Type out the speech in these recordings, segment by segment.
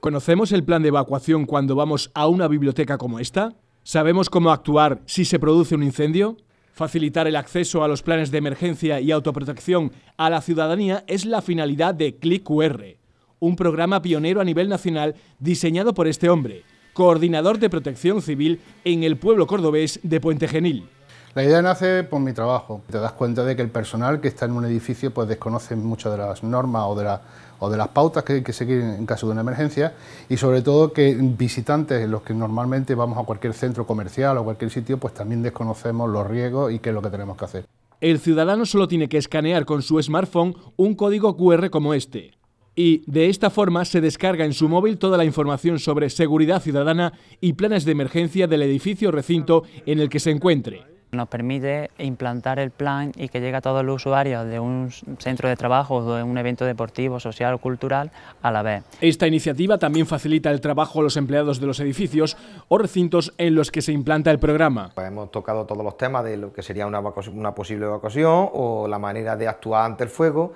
¿Conocemos el plan de evacuación cuando vamos a una biblioteca como esta? ¿Sabemos cómo actuar si se produce un incendio? Facilitar el acceso a los planes de emergencia y autoprotección a la ciudadanía es la finalidad de ClickQR, un programa pionero a nivel nacional diseñado por este hombre, coordinador de protección civil en el pueblo cordobés de Puente Genil. La idea nace por mi trabajo. Te das cuenta de que el personal que está en un edificio pues desconoce muchas de las normas o de, las pautas que hay que seguir en caso de una emergencia y sobre todo que visitantes, los que normalmente vamos a cualquier centro comercial o cualquier sitio, pues también desconocemos los riesgos y qué es lo que tenemos que hacer. El ciudadano solo tiene que escanear con su smartphone un código QR como este y de esta forma se descarga en su móvil toda la información sobre seguridad ciudadana y planes de emergencia del edificio o recinto en el que se encuentre. Nos permite implantar el plan y que llegue a todos los usuarios de un centro de trabajo o de un evento deportivo, social o cultural a la vez. Esta iniciativa también facilita el trabajo a los empleados de los edificios o recintos en los que se implanta el programa. Pues hemos tocado todos los temas de lo que sería una, posible evacuación o la manera de actuar ante el fuego.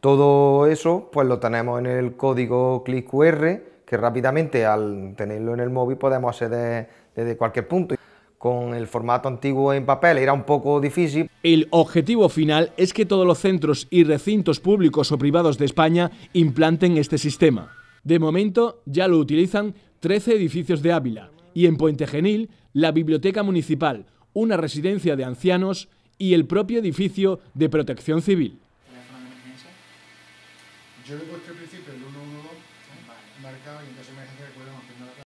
Todo eso pues lo tenemos en el código CLIC QR que rápidamente al tenerlo en el móvil podemos acceder desde cualquier punto con el formato antiguo en papel era un poco difícil. El objetivo final es que todos los centros y recintos públicos o privados de España implanten este sistema. De momento ya lo utilizan 13 edificios de Ávila y en Puente Genil la Biblioteca Municipal, una residencia de ancianos y el propio edificio de protección civil. Yo he puesto principio el 112 marcado y